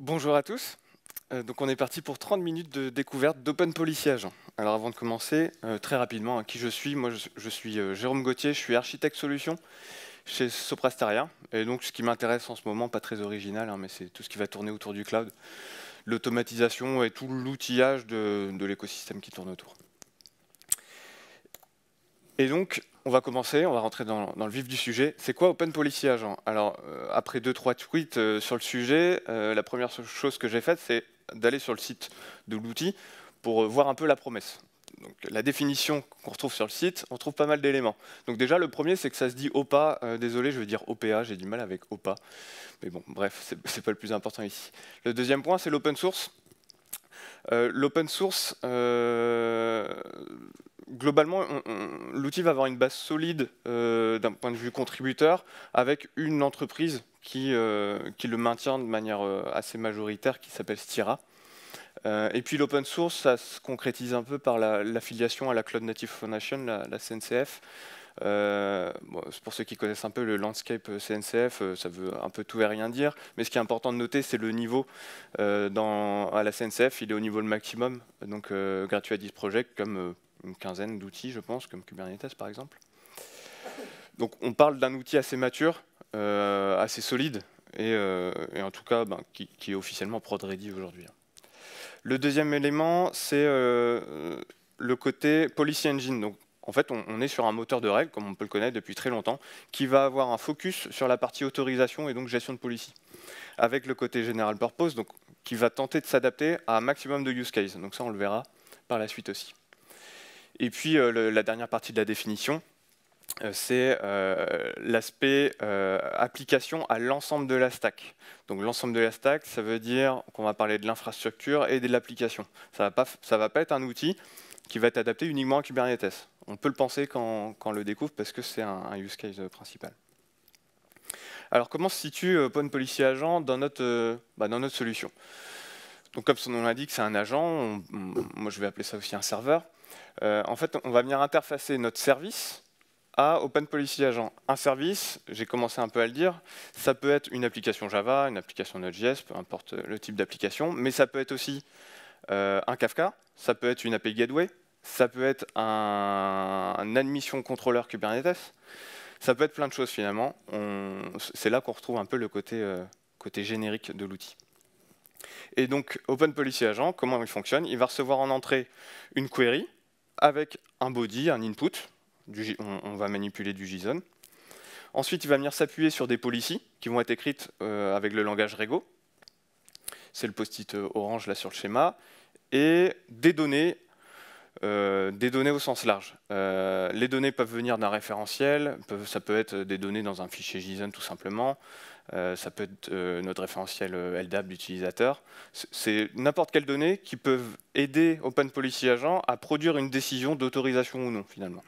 Bonjour à tous. Euh, donc on est parti pour 30 minutes de découverte d'Open Policy Alors avant de commencer, euh, très rapidement, hein, qui je suis Moi je, suis euh, Jérôme Gauthier, je suis architecte solution chez Soprasteria. Et donc ce qui m'intéresse en ce moment, pas très original, hein, mais c'est tout ce qui va tourner autour du cloud, l'automatisation et tout l'outillage de, de l'écosystème qui tourne autour. Et donc on va commencer, on va rentrer dans, le vif du sujet. C'est quoi Open Policy Agent Alors, euh, après 2-3 tweets euh, sur le sujet, euh, la première chose que j'ai faite, c'est d'aller sur le site de l'outil pour voir un peu la promesse. Donc, la définition qu'on retrouve sur le site, on trouve pas mal d'éléments. Donc déjà, le premier, c'est que ça se dit OPA. désolé, je veux dire OPA, j'ai du mal avec OPA. Mais bon, bref, c'est pas le plus important ici. Le deuxième point, c'est l'open source. l'open source, globalement, l'outil va avoir une base solide euh, d'un point de vue contributeur avec une entreprise qui, euh, le maintient de manière euh, assez majoritaire qui s'appelle Stira. et puis l'open source, ça se concrétise un peu par l'affiliation à la Cloud Native Foundation, la, CNCF. pour ceux qui connaissent un peu le landscape CNCF, ça veut un peu tout et rien dire, mais ce qui est important de noter, c'est le niveau à la CNCF, il est au niveau le maximum, donc gratuit à 10 projets, comme une quinzaine d'outils, je pense, comme Kubernetes par exemple. Donc on parle d'un outil assez mature, euh, assez solide, euh, et, en tout cas ben, qui, est officiellement prod ready aujourd'hui. Hein. Le deuxième élément, c'est euh, le côté policy engine. Donc, en fait, on, on est sur un moteur de règles, comme on peut le connaître depuis très longtemps, qui va avoir un focus sur la partie autorisation et donc gestion de policy, avec le côté general purpose, donc, qui va tenter de s'adapter à un maximum de use cases. Donc ça, on le verra par la suite aussi. Et puis euh, la dernière partie de la définition, euh, c'est euh, l'aspect application à l'ensemble de la stack. Donc l'ensemble de la stack, ça veut dire qu'on va parler de l'infrastructure et de l'application. Ça ne va, pas être un outil qui va être adapté uniquement à Kubernetes. On peut le penser quand, on le découvre parce que c'est un, use case principal. Alors comment se situe OpenPolicyAgent Policy Agent dans notre, bah, solution Donc comme son nom l'indique, c'est un agent, moi je vais appeler ça aussi un serveur. Euh, en fait, on va venir interfacer notre service à Open Policy Agent. Un service, j'ai commencé un peu à le dire, ça peut être une application Java, une application Node.js, peu importe le type d'application, mais ça peut être aussi euh, un Kafka, ça peut être une API Gateway, ça peut être un, admission contrôleur Kubernetes, ça peut être plein de choses finalement. C'est là qu'on retrouve un peu le côté, euh, côté générique de l'outil. Et donc Open Policy Agent, comment il fonctionne Il va recevoir en entrée une query, avec un body, un input, on, va manipuler du JSON. Ensuite, il va venir s'appuyer sur des policies qui vont être écrites euh, avec le langage Rego. C'est le post-it euh, orange là sur le schéma. Et des données, euh, au sens large. les données peuvent venir d'un référentiel, ça peut être des données dans un fichier JSON tout simplement, euh, ça peut être euh, notre référentiel euh, LDAP d'utilisateur. C'est n'importe quelle donnée qui peuvent aider Open Policy Agent à produire une décision d'autorisation ou non, finalement.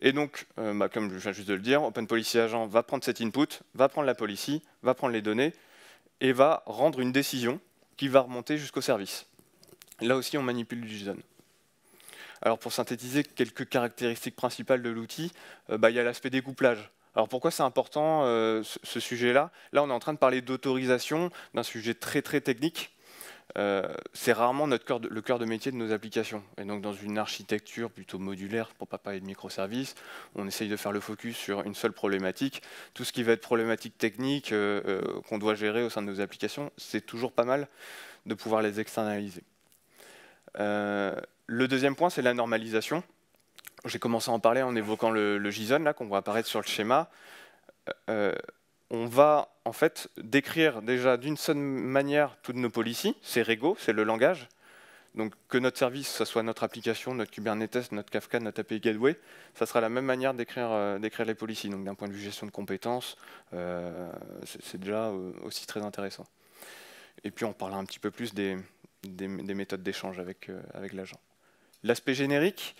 Et donc, bah, comme je viens juste de le dire, Open Policy Agent va prendre cet input, va prendre la policy, va prendre les données, et va rendre une décision qui va remonter jusqu'au service. Là aussi, on manipule du JSON. Alors pour synthétiser quelques caractéristiques principales de l'outil, bah, il y a l'aspect découplage. Alors pourquoi c'est important euh, ce, sujet-là Là, on est en train de parler d'autorisation, d'un sujet très très technique. Euh, c'est rarement notre le cœur de métier de nos applications. Et donc dans une architecture plutôt modulaire, pour ne pas parler de microservices, on essaye de faire le focus sur une seule problématique. Tout ce qui va être problématique technique euh, qu'on doit gérer au sein de nos applications, c'est toujours pas mal de pouvoir les externaliser. le deuxième point, c'est la normalisation j'ai commencé à en parler en évoquant le, JSON là qu'on voit apparaître sur le schéma. Euh, euh, on va en fait décrire déjà d'une seule manière toutes nos policies, c'est Rego, c'est le langage. Donc que notre service, ça soit notre application, notre Kubernetes, notre Kafka, notre API Gateway, ça sera la même manière euh, d'écrire les policies. Donc d'un point de vue gestion de compétences, c'est déjà aussi très intéressant. Et puis on parlera un petit peu plus des, méthodes d'échange avec l'agent. L'aspect générique,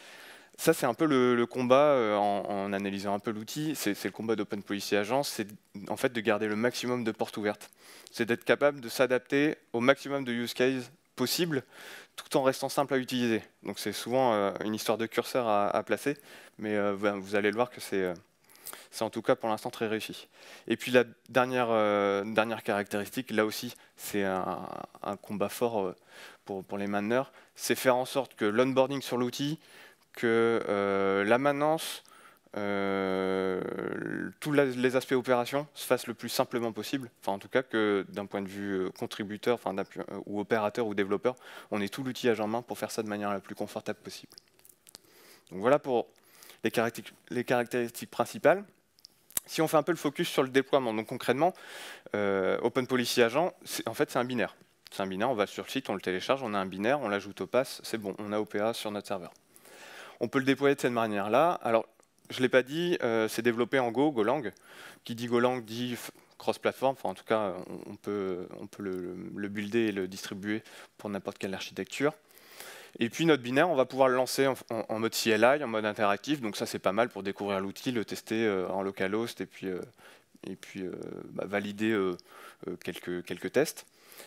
ça, c'est un peu le, combat, euh, en, analysant un peu l'outil, c'est le combat d'Open Policy Agence, c'est en fait de garder le maximum de portes ouvertes. C'est d'être capable de s'adapter au maximum de use cases possibles tout en restant simple à utiliser. Donc c'est souvent euh, une histoire de curseur à, placer, mais euh, vous allez le voir que c'est en tout cas pour l'instant très réussi. Et puis la dernière, dernière caractéristique, là aussi, c'est un, combat fort pour, les mainteneurs, c'est faire en sorte que l'onboarding sur l'outil, que euh, euh, la maintenance, tous les aspects opération se fassent le plus simplement possible. Enfin, en tout cas, que d'un point de vue euh, contributeur ou opérateur ou développeur, on ait tout l'outillage en main pour faire ça de manière la plus confortable possible. Donc voilà pour les caractéristiques, principales. Si on fait un peu le focus sur le déploiement, donc concrètement, Open Policy Agent, en fait, c'est un binaire. C'est un binaire, on va sur le site, on le télécharge, on a un binaire, on l'ajoute au pass, c'est bon, on a OPA sur notre serveur. On peut le déployer de cette manière-là. Alors, je ne l'ai pas dit, euh, c'est développé en Go, Golang. Qui dit Golang dit cross-platform, enfin en tout cas, on, peut, le, builder et le distribuer pour n'importe quelle architecture. Et puis notre binaire, on va pouvoir le lancer en, mode CLI, en mode interactif, donc ça c'est pas mal pour découvrir l'outil, le tester euh, en localhost et puis, euh, et puis bah, valider quelques, tests.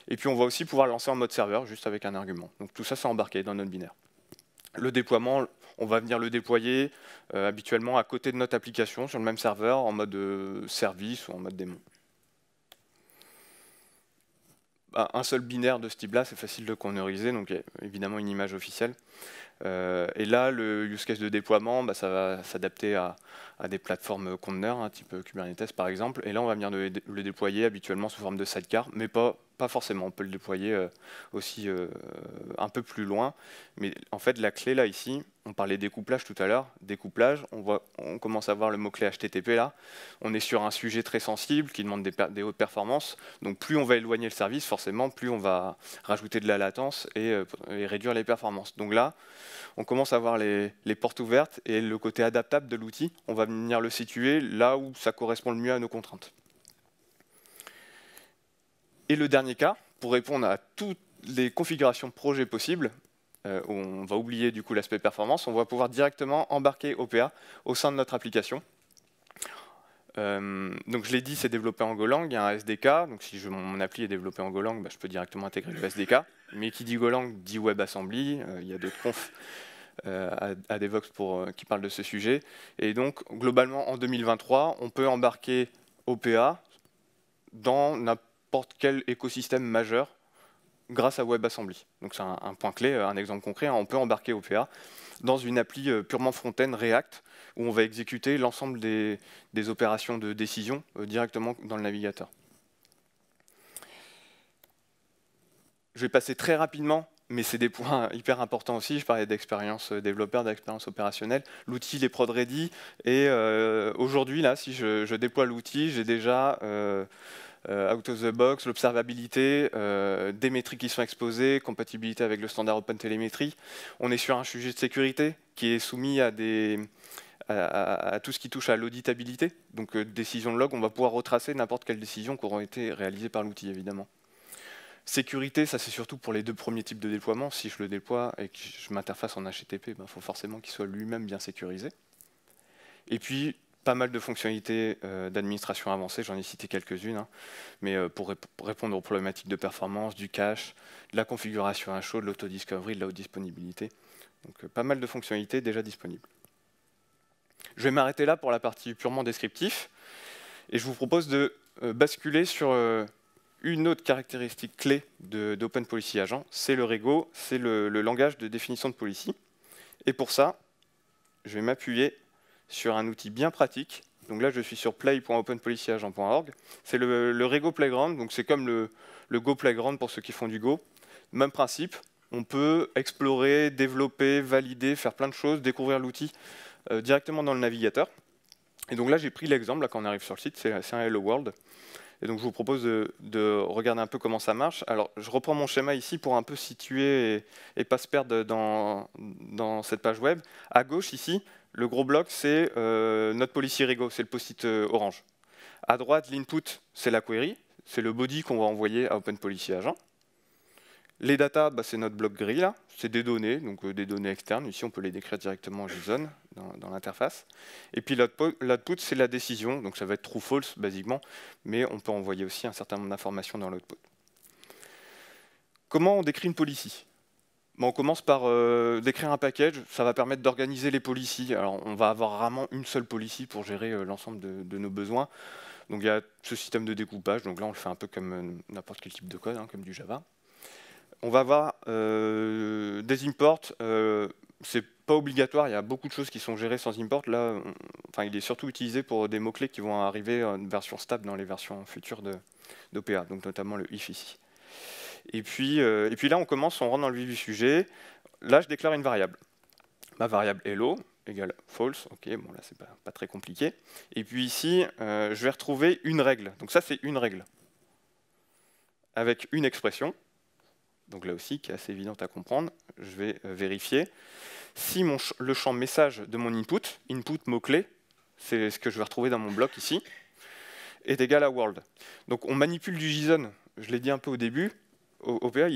Et puis on va aussi pouvoir le lancer en mode serveur, juste avec un argument. Donc tout ça c'est embarqué dans notre binaire. Le déploiement, on va venir le déployer euh, habituellement à côté de notre application sur le même serveur en mode euh, service ou en mode démon. un seul binaire de ce type-là, c'est facile de conneriser, donc euh, évidemment une image officielle. et là, le use case de déploiement, bah, ça va s'adapter à, des plateformes conteneurs, hein, type Kubernetes par exemple. Et là, on va venir le déployer habituellement sous forme de sidecar, mais pas pas forcément, on peut le déployer euh, aussi euh, un peu plus loin. Mais en fait, la clé là, ici, on parlait découplage tout à l'heure. Découplage, on, voit, on commence à voir le mot-clé HTTP là. On est sur un sujet très sensible qui demande des, hautes performances. Donc plus on va éloigner le service, forcément, plus on va rajouter de la latence et, euh, réduire les performances. Donc là, on commence à voir les portes ouvertes et le côté adaptable de l'outil. On va venir le situer là où ça correspond le mieux à nos contraintes. Et le dernier cas, pour répondre à toutes les configurations de projet possibles, euh, où on va oublier du coup l'aspect performance, on va pouvoir directement embarquer OPA au sein de notre application. Euh, donc je l'ai dit, c'est développé en Golang, il y a un SDK, donc si mon appli est développée en Golang, bah, je peux directement intégrer le SDK, mais qui dit Golang dit WebAssembly, euh, il y a d'autres confs à, DevOps qui parlent de ce sujet, et donc globalement en 2023, on peut embarquer OPA dans n'importe quel écosystème majeur grâce à WebAssembly. Donc c'est un, point clé, un exemple concret. Hein. on peut embarquer OPA dans une appli euh, purement front-end React où on va exécuter l'ensemble des, opérations de décision euh, directement dans le navigateur. Je vais passer très rapidement, mais c'est des points hyper importants aussi. Je parlais d'expérience euh, développeur, d'expérience opérationnelle. L'outil, les prod ready. Et aujourd'hui, là, si je, déploie l'outil, j'ai déjà... Euh, out of the box, l'observabilité, euh, des métriques qui sont exposées, compatibilité avec le standard Open Telemetry. On est sur un sujet de sécurité qui est soumis à des à, tout ce qui touche à l'auditabilité. Donc euh, décision de log, on va pouvoir retracer n'importe quelle décision qui aura été réalisée par l'outil, évidemment. Sécurité, ça c'est surtout pour les deux premiers types de déploiement. Si je le déploie et que je m'interface en HTTP, il ben, faut forcément qu'il soit lui-même bien sécurisé. Et puis, pas mal de fonctionnalités euh, d'administration avancée, j'en ai cité quelques-unes, hein. mais euh, pour, répondre aux problématiques de performance, du cache, de la configuration à chaud, de l'autodiscovery, de la haute disponibilité. Donc euh, pas mal de fonctionnalités déjà disponibles. Je vais m'arrêter là pour la partie purement descriptif, et je vous propose de basculer sur une autre caractéristique clé d'Open Policy Agent, c'est le REGO, c'est le, le langage de définition de policy. Et pour ça, je vais m'appuyer sur un outil bien pratique. Donc là, je suis sur play.openpolicyagent.org. C'est le, Rego Playground, donc c'est comme le, Go Playground pour ceux qui font du Go. Même principe, on peut explorer, développer, valider, faire plein de choses, découvrir l'outil euh, directement dans le navigateur. Et donc là, j'ai pris l'exemple, quand on arrive sur le site, c'est un Hello World je vous propose de, regarder un peu comment ça marche. Alors je reprends mon schéma ici pour un peu situer et, pas se perdre dans, cette page web. À gauche ici, le gros bloc c'est euh, notre policy Rego, c'est le post-it euh, orange. À droite, l'input, c'est la query, c'est le body qu'on va envoyer à Open Policy Agent. Les data, bah, c'est notre bloc gris là, c'est des données, donc euh, des données externes. Ici, on peut les décrire directement en JSON dans, l'interface. Et puis l'output, c'est la décision, donc ça va être true/false basiquement, mais on peut envoyer aussi un certain nombre d'informations dans l'output. Comment on décrit une policy On commence par euh, décrire un package, ça va permettre d'organiser les policies. Alors on va avoir rarement une seule policy pour gérer euh, l'ensemble de, nos besoins. Donc il y a ce système de découpage, donc là on le fait un peu comme n'importe quel type de code, hein, comme du Java. On va avoir euh, des imports. Euh, c'est pas obligatoire, il y a beaucoup de choses qui sont gérées sans import. Là, enfin, il est surtout utilisé pour des mots-clés qui vont arriver en version stable dans les versions futures d'OPA, donc notamment le if ici. Euh, et puis, là, on commence, on rentre dans le vif du sujet. Là, je déclare une variable. Ma variable hello égale false. Ok, bon là, c'est pas, pas très compliqué. Et puis ici, je vais retrouver une règle. Donc ça, c'est une règle avec une expression donc là aussi qui est assez évidente à comprendre, je vais euh, vérifier. Si mon le champ message de mon input, input mot-clé, c'est ce que je vais retrouver dans mon bloc ici, est égal à world. Donc on manipule du JSON, je l'ai dit un peu au début, OPA,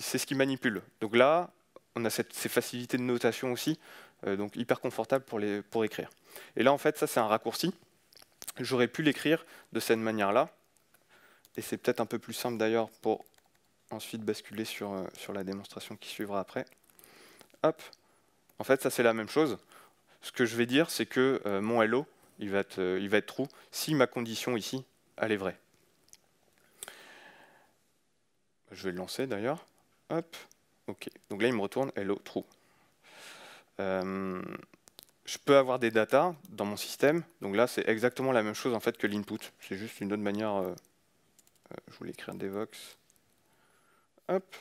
c'est ce qu'il manipule. Donc là, on a cette, ces facilités de notation aussi, euh, donc hyper confortable pour écrire. Et là, en fait, ça c'est un raccourci. J'aurais pu l'écrire de cette manière-là, et c'est peut-être un peu plus simple d'ailleurs pour ensuite basculer sur, euh, sur la démonstration qui suivra après. Hop, en fait, ça c'est la même chose. Ce que je vais dire, c'est que euh, mon hello, il va, être, euh, il va être true si ma condition ici, elle est vraie. Je vais le lancer d'ailleurs. Hop, ok. Donc là, il me retourne hello true. je peux avoir des data dans mon système. Donc là, c'est exactement la même chose en fait que l'input. C'est juste une autre manière. je voulais écrire Devox. Hop.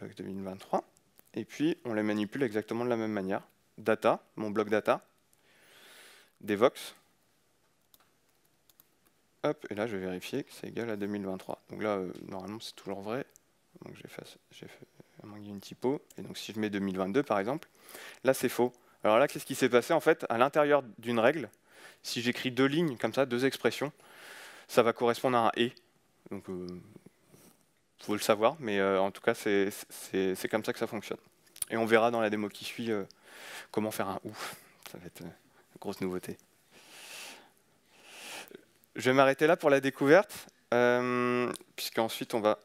2023. Et puis, on les manipule exactement de la même manière. Data, mon bloc data. Devox. Hop, et là, je vais vérifier que c'est égal à 2023. Donc là, euh, normalement, c'est toujours vrai. Donc j'ai fait une typo. Et donc si je mets 2022 par exemple, là c'est faux. Alors là, qu'est-ce qui s'est passé En fait, à l'intérieur d'une règle, si j'écris deux lignes comme ça, deux expressions, ça va correspondre à un et. Donc, il euh, faut le savoir, mais euh, en tout cas, c'est comme ça que ça fonctionne. Et on verra dans la démo qui suit euh, comment faire un ou. Ça va être une grosse nouveauté. Je vais m'arrêter là pour la découverte, puisqu'ensuite on va...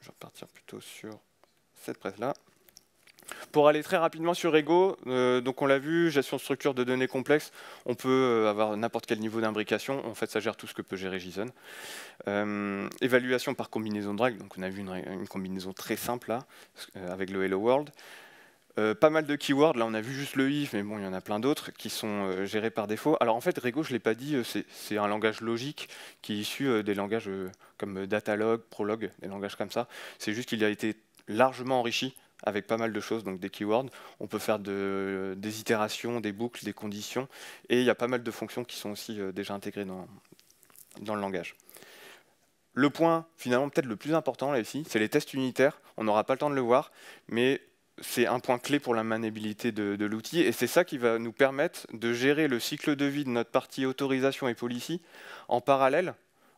je repartir plutôt sur cette presse-là. Pour aller très rapidement sur Rego, euh, donc on l'a vu, gestion de structure de données complexes, on peut euh, avoir n'importe quel niveau d'imbrication. En fait, ça gère tout ce que peut gérer JSON. Euh, évaluation par combinaison de drag, donc on a vu une, combinaison très simple là, avec le Hello World. pas mal de keywords, là on a vu juste le if, mais bon, il y en a plein d'autres qui sont gérés par défaut. Alors en fait, Rego, je ne l'ai pas dit, c'est un langage logique qui est issu des langages comme Datalog, Prolog, des langages comme ça. C'est juste qu'il a été largement enrichi avec pas mal de choses, donc des keywords. On peut faire des itérations, des boucles, des conditions, et il y a pas mal de fonctions qui sont aussi euh, déjà intégrées dans, le langage. Le point, finalement, peut-être le plus important là ici, c'est les tests unitaires. On n'aura pas le temps de le voir, mais c'est un point clé pour la maniabilité de, de l'outil, et c'est ça qui va nous permettre de gérer le cycle de vie de notre partie autorisation et policy en parallèle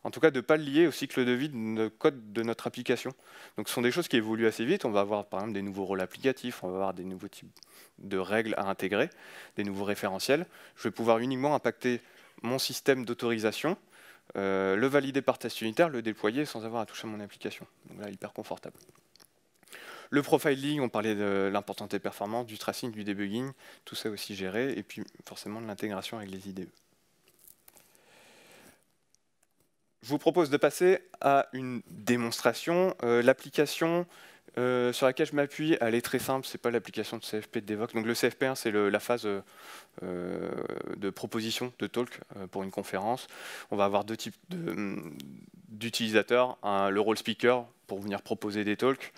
en tout cas de ne pas le lier au cycle de vie de code de notre application. Donc ce sont des choses qui évoluent assez vite. On va avoir par exemple des nouveaux rôles applicatifs, on va avoir des nouveaux types de règles à intégrer, des nouveaux référentiels. Je vais pouvoir uniquement impacter mon système d'autorisation, euh, le valider par test unitaire, le déployer sans avoir à toucher à mon application. Donc là, hyper confortable. Le profiling, on parlait de l'importance des performances, du tracing, du debugging, tout ça aussi géré, et puis forcément de l'intégration avec les IDE. je vous propose de passer à une démonstration. Euh, l'application euh, sur laquelle je m'appuie, elle est très simple, ce n'est pas l'application de CFP de Devoc. Donc le CFP1, c'est la phase euh, de proposition de talk pour une conférence. On va avoir deux types mm, d'utilisateurs, le rôle speaker pour venir proposer des talks,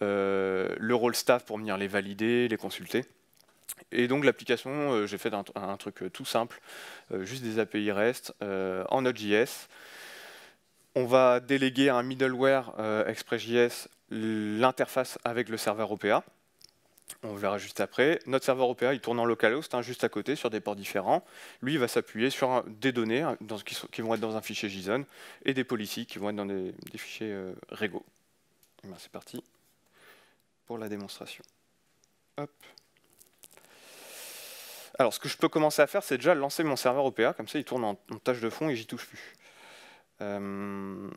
le rôle staff pour venir les valider, les consulter. Et donc l'application, j'ai fait un, truc tout simple, juste des API REST en Node.js. On va déléguer à un middleware euh, Express.js l'interface avec le serveur OPA. On verra juste après. Notre serveur OPA, il tourne en localhost, hein, juste à côté, sur des ports différents. Lui, il va s'appuyer sur des données hein, qui, vont être dans un fichier JSON et des policies qui vont être dans des, fichiers euh, Rego. Eh ben, c'est parti pour la démonstration. Alors, ce que je peux commencer à faire, c'est déjà lancer mon serveur OPA, comme ça il tourne en, en tâche de fond et j'y touche plus. Euh,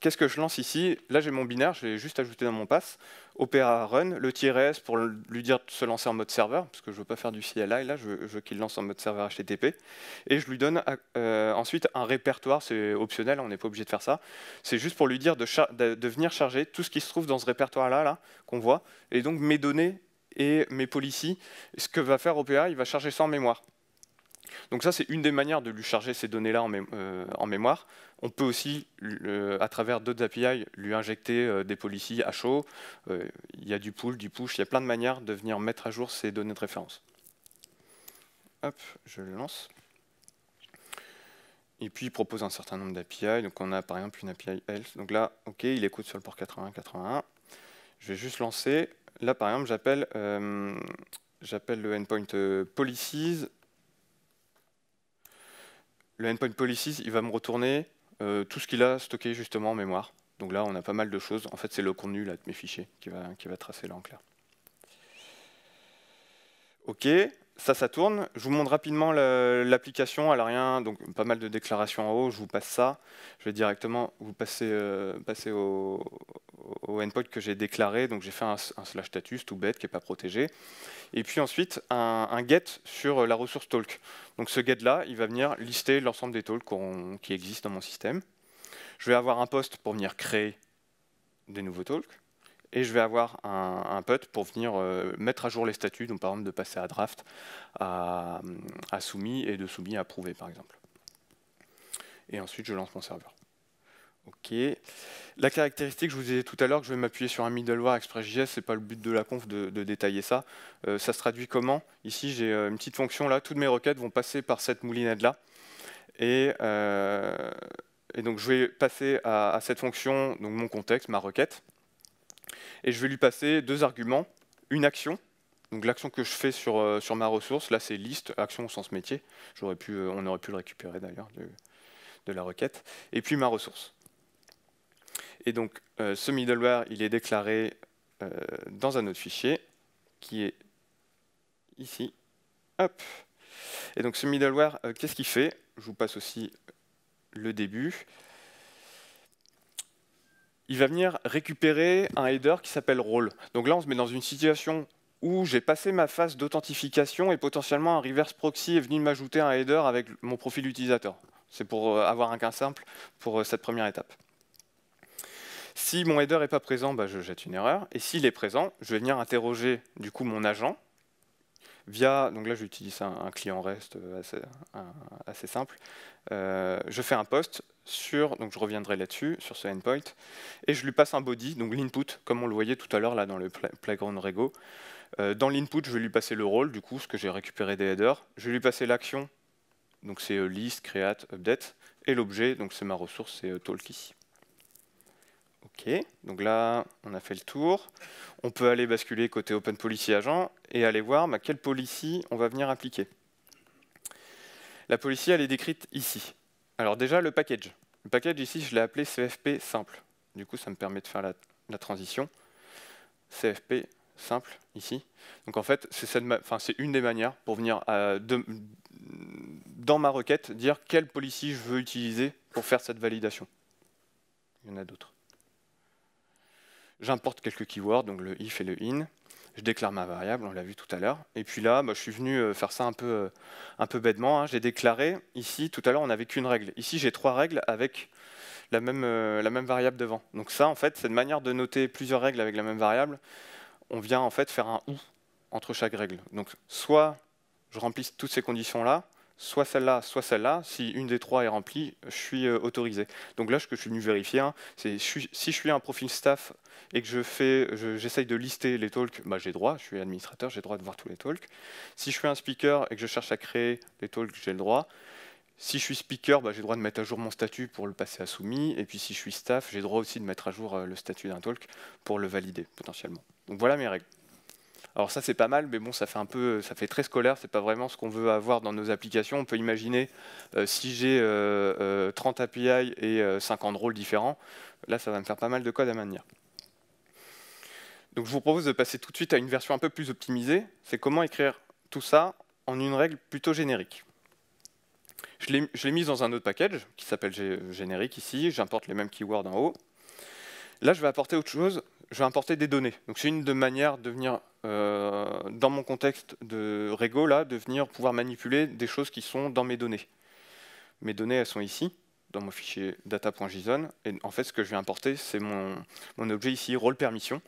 qu'est-ce que je lance ici Là, j'ai mon binaire, je l'ai juste ajouté dans mon pass. Opera run, le -s pour lui dire de se lancer en mode serveur, parce que je ne veux pas faire du CLI, là, je veux, qu'il lance en mode serveur HTTP. Et je lui donne euh, ensuite un répertoire, c'est optionnel, on n'est pas obligé de faire ça. C'est juste pour lui dire de, de, venir charger tout ce qui se trouve dans ce répertoire-là, -là, là qu'on voit, et donc mes données et mes policies. Ce que va faire Opera, il va charger ça en mémoire. Donc ça, c'est une des manières de lui charger ces données-là en, euh, mémoire. On peut aussi, euh, à travers d'autres API, lui injecter euh, des policies à chaud. Il y a du pull, du push, il y a plein de manières de venir mettre à jour ces données de référence. Hop, je le lance. Et puis, il propose un certain nombre d'API. Donc on a par exemple une API else. Donc là, OK, il écoute sur le port 8081. Je vais juste lancer. Là, par exemple, j'appelle le endpoint policies le endpoint policies, il va me retourner euh, tout ce qu'il a stocké justement en mémoire. Donc là, on a pas mal de choses. En fait, c'est le contenu de mes fichiers qui va, qui va tracer là en clair. OK. Ça, ça tourne. Je vous montre rapidement l'application. Elle a rien, donc pas mal de déclarations en haut. Je vous passe ça. Je vais directement vous passer, euh, passer au, endpoint que j'ai déclaré. Donc j'ai fait un, slash status tout bête qui n'est pas protégé. Et puis ensuite, un, get sur euh, la ressource talk. Donc ce get-là, il va venir lister l'ensemble des talks qui existent dans mon système. Je vais avoir un post pour venir créer des nouveaux talks et je vais avoir un, PUT pour venir euh, mettre à jour les statuts, donc par exemple de passer à draft, à, soumis et de soumis à approuvé par exemple. Et ensuite je lance mon serveur. Ok. La caractéristique, je vous disais tout à l'heure que je vais m'appuyer sur un middleware ExpressJS, ce n'est pas le but de la conf de, détailler ça. Euh, ça se traduit comment Ici, j'ai euh, une petite fonction là, toutes mes requêtes vont passer par cette moulinette là. Et, donc je vais passer à, à, cette fonction donc mon contexte, ma requête et je vais lui passer deux arguments, une action, donc l'action que je fais sur, euh, ma ressource, là c'est liste, action au sens métier, euh, on aurait pu le récupérer d'ailleurs de, la requête, et puis ma ressource. Et donc euh, ce middleware, il est déclaré dans un autre fichier, qui est ici. Hop. Et donc ce middleware, qu'est-ce qu'il fait Je vous passe aussi le début il va venir récupérer un header qui s'appelle role. Donc là, on se met dans une situation où j'ai passé ma phase d'authentification et potentiellement un reverse proxy est venu m'ajouter un header avec mon profil utilisateur. C'est pour euh, avoir un cas simple pour euh, cette première étape. Si mon header n'est pas présent, bah, je jette une erreur. Et s'il est présent, je vais venir interroger du coup mon agent via, donc là j'utilise un, client REST euh, assez, simple, je fais un post sur, donc je reviendrai là-dessus, sur ce endpoint, et je lui passe un body, donc l'input, comme on le voyait tout à l'heure là dans le Playground Rego. Euh, dans l'input, je vais lui passer le rôle, du coup, ce que j'ai récupéré des headers. Je vais lui passer l'action, donc c'est euh, list, create, update, et l'objet, donc c'est ma ressource, c'est euh, talk ici. Ok, donc là, on a fait le tour. On peut aller basculer côté Open Policy Agent et aller voir ma bah, quelle policy on va venir appliquer. La policy, elle est décrite ici. Alors déjà, le package. Le package ici, je l'ai appelé CFP simple. Du coup, ça me permet de faire la, transition. CFP simple ici. Donc en fait, c'est une des manières pour venir euh, dans ma requête dire quelle policy je veux utiliser pour faire cette validation. Il y en a d'autres. J'importe quelques keywords, donc le if et le in je déclare ma variable, on l'a vu tout à l'heure. Et puis là, bah, je suis venu euh, faire ça un peu, euh, un peu bêtement. Hein. J'ai déclaré, ici, tout à l'heure, on n'avait qu'une règle. Ici, j'ai trois règles avec la même, euh, la même variable devant. Donc ça, en fait, cette manière de noter plusieurs règles avec la même variable, on vient en fait faire un OU entre chaque règle. Donc soit je remplis toutes ces conditions-là, soit celle-là, soit celle-là. Si une des trois est remplie, je suis euh, autorisé. Donc là, ce que je suis venu vérifier, hein, c'est si je suis un profil staff et que je j'essaye de lister les talks, bah, j'ai droit, je suis administrateur, j'ai droit de voir tous les talks. Si je suis un speaker et que je cherche à créer des talks, j'ai le droit. Si je suis speaker, bah, j'ai le droit de mettre à jour mon statut pour le passer à soumis. Et puis si je suis staff, j'ai le droit aussi de mettre à jour euh, le statut d'un talk pour le valider potentiellement. Donc voilà mes règles. Alors ça c'est pas mal, mais bon ça fait un peu, ça fait très scolaire, c'est pas vraiment ce qu'on veut avoir dans nos applications. On peut imaginer euh, si j'ai 30 euh, euh, API et 50 rôles différents, là ça va me faire pas mal de code à maintenir. Donc je vous propose de passer tout de suite à une version un peu plus optimisée, c'est comment écrire tout ça en une règle plutôt générique. Je l'ai mise dans un autre package qui s'appelle générique ici, j'importe les mêmes keywords en haut. Là, je vais apporter autre chose, je vais importer des données. Donc c'est une de manière de venir, euh, dans mon contexte de Rego, là, de venir pouvoir manipuler des choses qui sont dans mes données. Mes données, elles sont ici, dans mon fichier data.json, et en fait, ce que je vais importer, c'est mon, objet ici, rôle permission.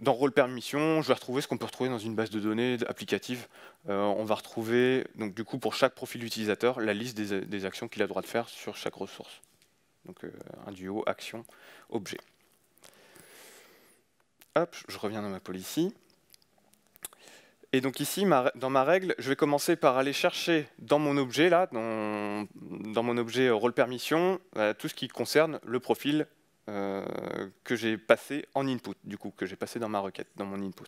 Dans rôle permission, je vais retrouver ce qu'on peut retrouver dans une base de données applicative. Euh, on va retrouver, donc du coup, pour chaque profil utilisateur, la liste des, actions qu'il a le droit de faire sur chaque ressource. Donc euh, un duo action-objet je reviens dans ma policy. Et donc ici, dans ma règle, je vais commencer par aller chercher dans mon objet, là, dans, mon objet euh, rôle permission, euh, tout ce qui concerne le profil euh, que j'ai passé en input, du coup, que j'ai passé dans ma requête, dans mon input.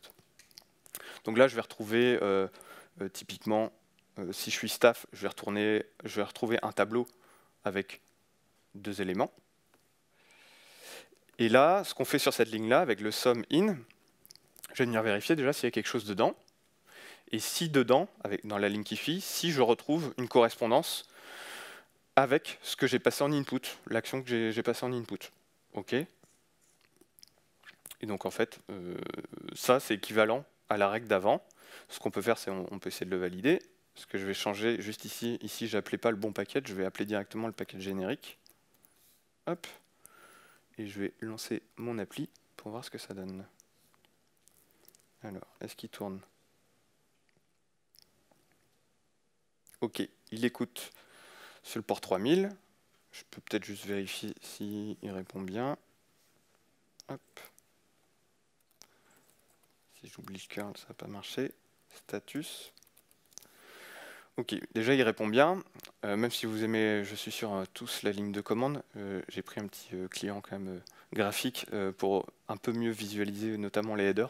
Donc là, je vais retrouver typiquement, si je suis staff, je vais retrouver un tableau avec deux éléments. Et là, ce qu'on fait sur cette ligne-là, avec le sum in, je vais venir vérifier déjà s'il y a quelque chose dedans. Et si dedans, avec, dans la ligne qui fit, si je retrouve une correspondance avec ce que j'ai passé en input, l'action que j'ai passée en input. OK Et donc en fait, euh, ça c'est équivalent à la règle d'avant. Ce qu'on peut faire, c'est on, peut essayer de le valider. Ce que je vais changer juste ici, ici je n'appelais pas le bon paquet, je vais appeler directement le paquet générique. Hop et je vais lancer mon appli pour voir ce que ça donne. Alors, est-ce qu'il tourne Ok, il écoute sur le port 3000. Je peux peut-être juste vérifier s'il répond bien. Si j'oublie curl, ça n'a pas marché. Status. Ok, déjà il répond bien, euh, même si vous aimez, je suis sur euh, tous la ligne de commande, euh, j'ai pris un petit client quand même graphique pour un peu mieux visualiser notamment les headers.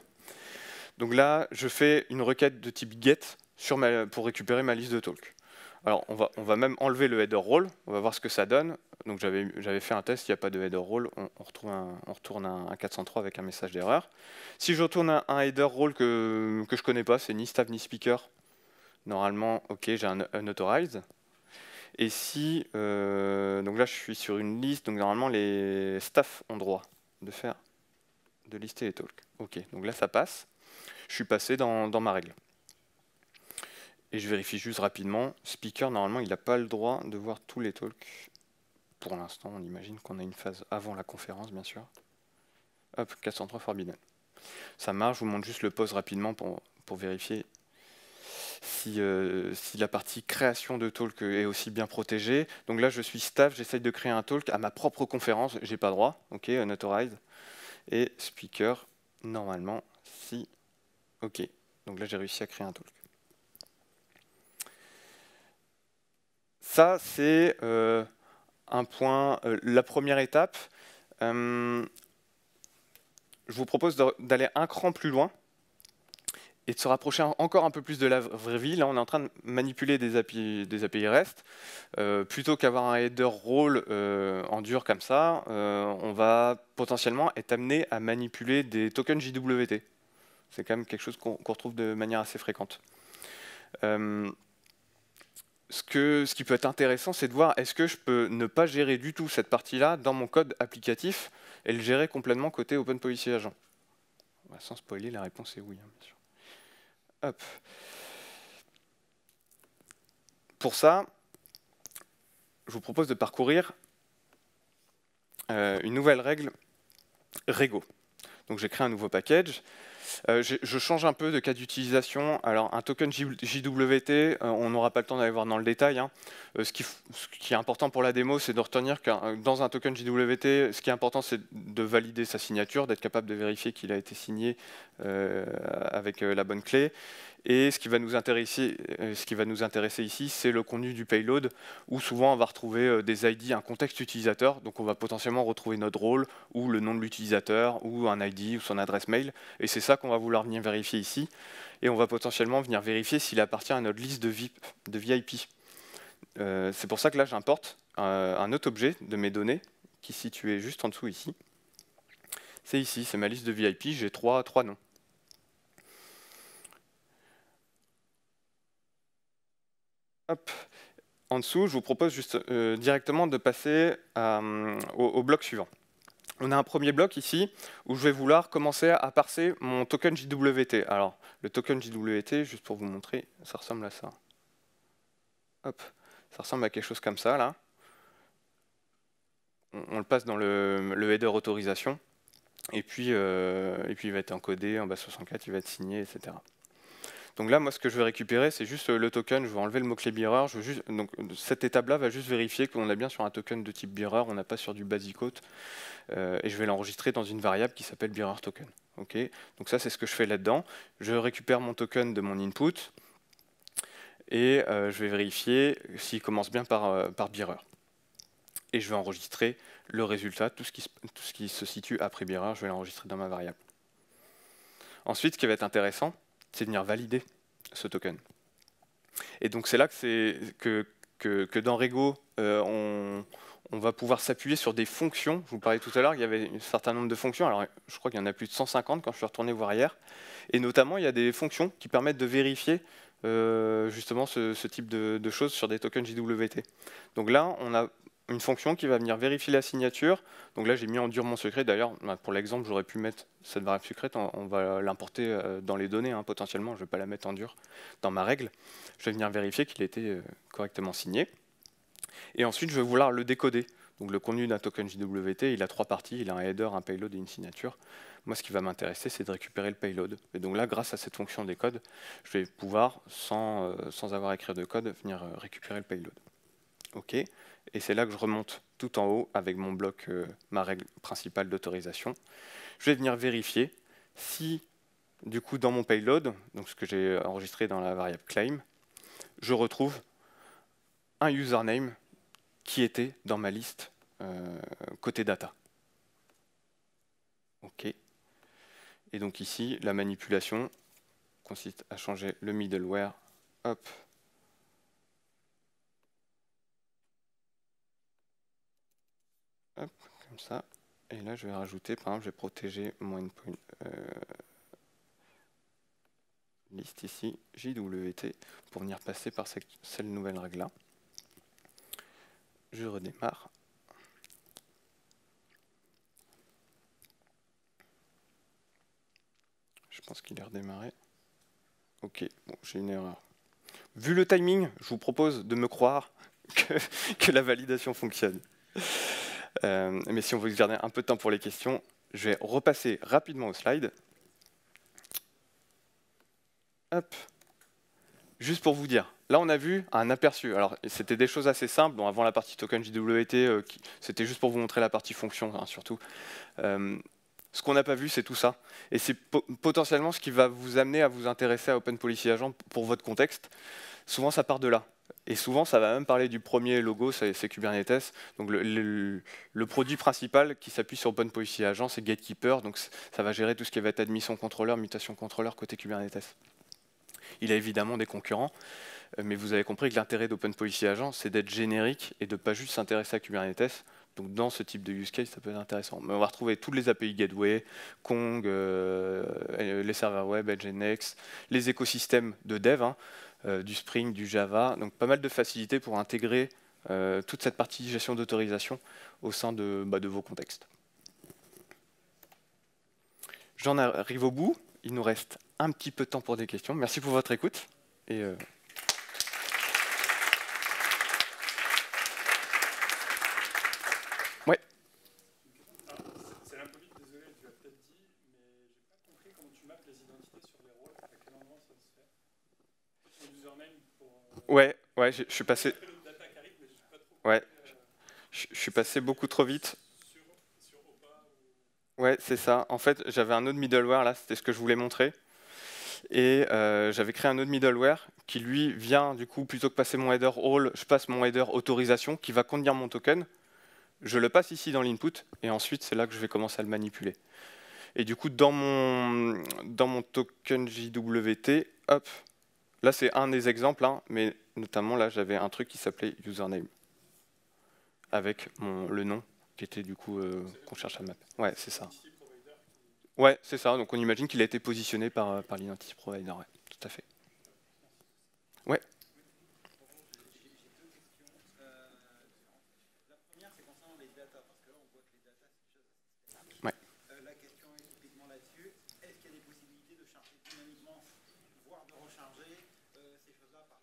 Donc là, je fais une requête de type get pour récupérer ma liste de talk. Alors on va, on va même enlever le header role, on va voir ce que ça donne. Donc j'avais fait un test, il n'y a pas de header role, on, retrouve on retourne un, 403 avec un message d'erreur. Si je retourne un, header role que, que je ne connais pas, c'est ni staff ni speaker, normalement, ok, j'ai un unauthorized. Et si, euh, donc là je suis sur une liste, donc normalement les staffs ont droit de faire, de lister les talks. Ok, donc là ça passe. Je suis passé dans, ma règle. Et je vérifie juste rapidement, speaker normalement il n'a pas le droit de voir tous les talks. Pour l'instant on imagine qu'on a une phase avant la conférence bien sûr. Hop, 403 Forbidden. Ça marche, je vous montre juste le pause rapidement pour, pour vérifier euh, si, la partie création de talk est aussi bien protégée. Donc là, je suis staff, j'essaye de créer un talk à ma propre conférence, j'ai pas droit, ok, unauthorized. Et speaker, normalement, si, ok. Donc là, j'ai réussi à créer un talk. Ça, c'est euh, un point, euh, la première étape. je vous propose d'aller un cran plus loin et de se rapprocher encore un peu plus de la vraie vie. Là, on est en train de manipuler des API, REST. Euh, plutôt qu'avoir un header role euh, en dur comme ça, euh, on va potentiellement être amené à manipuler des tokens JWT. C'est quand même quelque chose qu'on retrouve de manière assez fréquente. Ce, qui peut être intéressant, c'est de voir est-ce que je peux ne pas gérer du tout cette partie-là dans mon code applicatif et le gérer complètement côté Open Policy Agent. Bah, sans spoiler, la réponse est oui, hein, bien sûr. Pour ça, je vous propose de parcourir euh, une nouvelle règle Rego. Donc j'ai créé un nouveau package. Euh, je, change un peu de cas d'utilisation. Alors, un token JWT, euh, on n'aura pas le temps d'aller voir dans le détail. Hein. Euh, ce, ce, qui, est important pour la démo, c'est de retenir que dans un token JWT, ce qui est important, c'est de valider sa signature, d'être capable de vérifier qu'il a été signé avec la bonne clé. Et ce qui va nous intéresser, euh, ce qui va nous intéresser ici, c'est le contenu du payload, où souvent on va retrouver euh, des ID, un contexte utilisateur, donc on va potentiellement retrouver notre rôle, ou le nom de l'utilisateur, ou un ID, ou son adresse mail, et c'est ça qu'on va vouloir venir vérifier ici, et on va potentiellement venir vérifier s'il appartient à notre liste de, VIP. De VIP. Euh, c'est pour ça que là j'importe un, autre objet de mes données, qui est situé juste en dessous ici. C'est ici, c'est ma liste de VIP, j'ai trois, trois noms. Hop. En dessous, je vous propose juste euh, directement de passer euh, au, bloc suivant. On a un premier bloc ici où je vais vouloir commencer à parser mon token JWT. Alors, le token JWT, juste pour vous montrer, ça ressemble à ça. Hop, ça ressemble à quelque chose comme ça, là. On, le passe dans le, header autorisation. Et puis, euh, et puis, il va être encodé en bas 64, il va être signé, etc. Donc là, moi, ce que je vais récupérer, c'est juste euh, le token. Je vais enlever le mot-clé bearer. juste, donc, euh, cette étape-là va juste vérifier qu'on est bien sur un token de type bearer, on n'a pas sur du basicote. Euh, code », et je vais l'enregistrer dans une variable qui s'appelle bearer token. donc ça, c'est ce que je fais là-dedans. Je récupère mon token de mon input et je vais vérifier s'il commence bien par, par bearer. Et je vais enregistrer le résultat, tout ce qui, tout ce qui se situe après bearer, je vais l'enregistrer dans ma variable. Ensuite, ce qui va être intéressant, de venir valider ce token. Et donc c'est là que, que, que, que, dans Rego, euh, on, va pouvoir s'appuyer sur des fonctions. Je vous parlais tout à l'heure, il y avait un certain nombre de fonctions. Alors je crois qu'il y en a plus de 150 quand je suis retourné voir hier. Et notamment, il y a des fonctions qui permettent de vérifier euh, justement ce, type de, de, choses sur des tokens JWT. Donc là, on a une fonction qui va venir vérifier la signature. Donc là, j'ai mis en dur mon secret. D'ailleurs, bah, pour l'exemple, j'aurais pu mettre cette variable secrète. On va l'importer euh, dans les données, hein, potentiellement. Je ne vais pas la mettre en dur dans ma règle. Je vais venir vérifier qu'il était euh, correctement signé. Et ensuite, je vais vouloir le décoder. Donc le contenu d'un token JWT, il a trois parties. Il a un header, un payload et une signature. Moi, ce qui va m'intéresser, c'est de récupérer le payload. Et donc là, grâce à cette fonction décode, je vais pouvoir, sans, euh, sans avoir à écrire de code, venir récupérer le payload. OK et c'est là que je remonte tout en haut avec mon bloc, euh, ma règle principale d'autorisation. Je vais venir vérifier si, du coup, dans mon payload, donc ce que j'ai enregistré dans la variable claim, je retrouve un username qui était dans ma liste euh, côté data. OK. Et donc ici, la manipulation consiste à changer le middleware. Hop, comme ça. Et là, je vais rajouter, par exemple, je vais protéger mon endpoint euh, liste ici, JWT, pour venir passer par cette, nouvelle règle-là. Je redémarre. Je pense qu'il est redémarré. Ok, bon, j'ai une erreur. Vu le timing, je vous propose de me croire que la validation fonctionne. Euh, mais si on veut garder un peu de temps pour les questions, je vais repasser rapidement au slide. Hop. Juste pour vous dire, là on a vu un aperçu. Alors c'était des choses assez simples. avant la partie token JWT, euh, c'était juste pour vous montrer la partie fonction hein, surtout. Euh, ce qu'on n'a pas vu, c'est tout ça. Et c'est potentiellement ce qui va vous amener à vous intéresser à Open Policy Agent pour votre contexte. Souvent, ça part de là. Et souvent, ça va même parler du premier logo, c'est Kubernetes. Donc le, produit principal qui s'appuie sur Open Policy Agent, c'est Gatekeeper. Donc ça va gérer tout ce qui va être admission contrôleur, mutation contrôleur côté Kubernetes. Il a évidemment des concurrents, euh, mais vous avez compris que l'intérêt d'Open Policy Agent, c'est d'être générique et de ne pas juste s'intéresser à Kubernetes. Donc dans ce type de use case, ça peut être intéressant. Mais on va retrouver toutes les API Gateway, Kong, euh, euh, les serveurs web, Nginx, les écosystèmes de dev. Hein. Euh, du Spring, du Java. Donc pas mal de facilités pour intégrer euh, toute cette partie gestion d'autorisation au sein bah, de, vos contextes. J'en arrive au bout. Il nous reste un petit peu de temps pour des questions. Merci pour votre écoute. Et euh, je, suis passé. Ouais, je, suis passé beaucoup trop vite. Ouais, c'est ça. En fait, j'avais un autre middleware là, c'était ce que je voulais montrer. Et euh, j'avais créé un autre middleware qui lui vient du coup, plutôt que passer mon header all, je passe mon header autorisation qui va contenir mon token. Je le passe ici dans l'input et ensuite c'est là que je vais commencer à le manipuler. Et du coup, dans mon, dans mon token JWT, hop, Là, c'est un des exemples, hein, mais notamment là, j'avais un truc qui s'appelait username, avec le nom euh, qu'on cherche à mettre. C'est ça. Oui, c'est ça. Donc, on imagine qu'il a été positionné par euh, l'identity provider. oui, Tout à fait. Oui J'ai deux questions. La première, c'est concernant les datas. Parce que là, on voit que les datas sont... La question est typiquement là-dessus. Est-ce qu'il y a des possibilités de charger dynamiquement, voire de recharger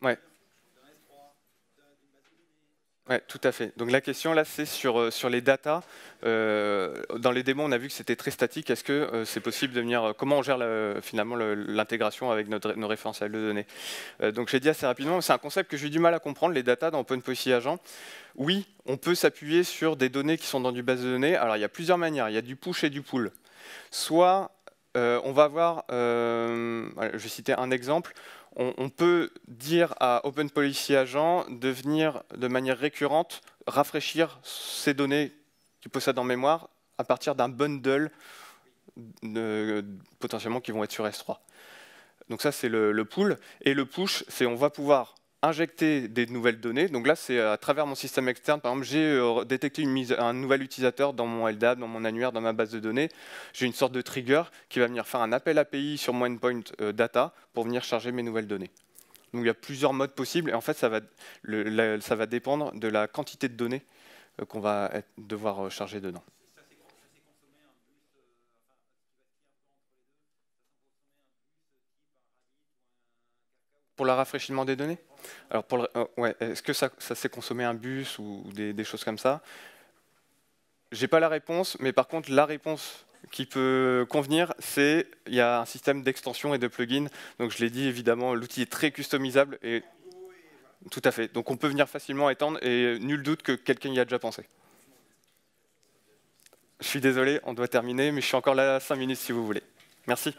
Ouais. Oui, tout à fait. Donc la question là, c'est sur, euh, sur les datas. Euh, dans les démos, on a vu que c'était très statique. Est-ce que euh, c'est possible de venir Comment on gère finalement l'intégration avec notre, nos référentiels de données Donc j'ai dit assez rapidement, c'est un concept que j'ai du mal à comprendre, les data dans Policy Agent. Oui, on peut s'appuyer sur des données qui sont dans du base de données. Alors il y a plusieurs manières. Il y a du push et du pull. Soit on va avoir, je vais citer un exemple, on, peut dire à Open Policy Agent de venir de manière récurrente rafraîchir ces données qu'il possède en mémoire à partir d'un bundle potentiellement qui vont être sur S3. Donc ça, c'est le, pool. Et le push, c'est on va pouvoir injecter des nouvelles données. Donc là, c'est euh, à travers mon système externe. Par exemple, j'ai euh, détecté une un nouvel utilisateur dans mon LDAP, dans mon annuaire, dans ma base de données. J'ai une sorte de trigger qui va venir faire un appel API sur mon endpoint euh, data pour venir charger mes nouvelles données. Donc il y a plusieurs modes possibles et en fait, ça va, le, ça va dépendre de la quantité de données qu'on va devoir charger dedans. Pour le rafraîchissement des données alors, pour euh, est-ce que ça, ça s'est consommé un bus ou, des, choses comme ça J'ai pas la réponse, mais par contre, la réponse qui peut convenir, c'est il y a un système d'extension et de plugin Donc, je l'ai dit, évidemment, l'outil est très customisable et tout à fait. Donc, on peut venir facilement étendre et nul doute que quelqu'un y a déjà pensé. Je suis désolé, on doit terminer, mais je suis encore là 5 minutes si vous voulez. Merci.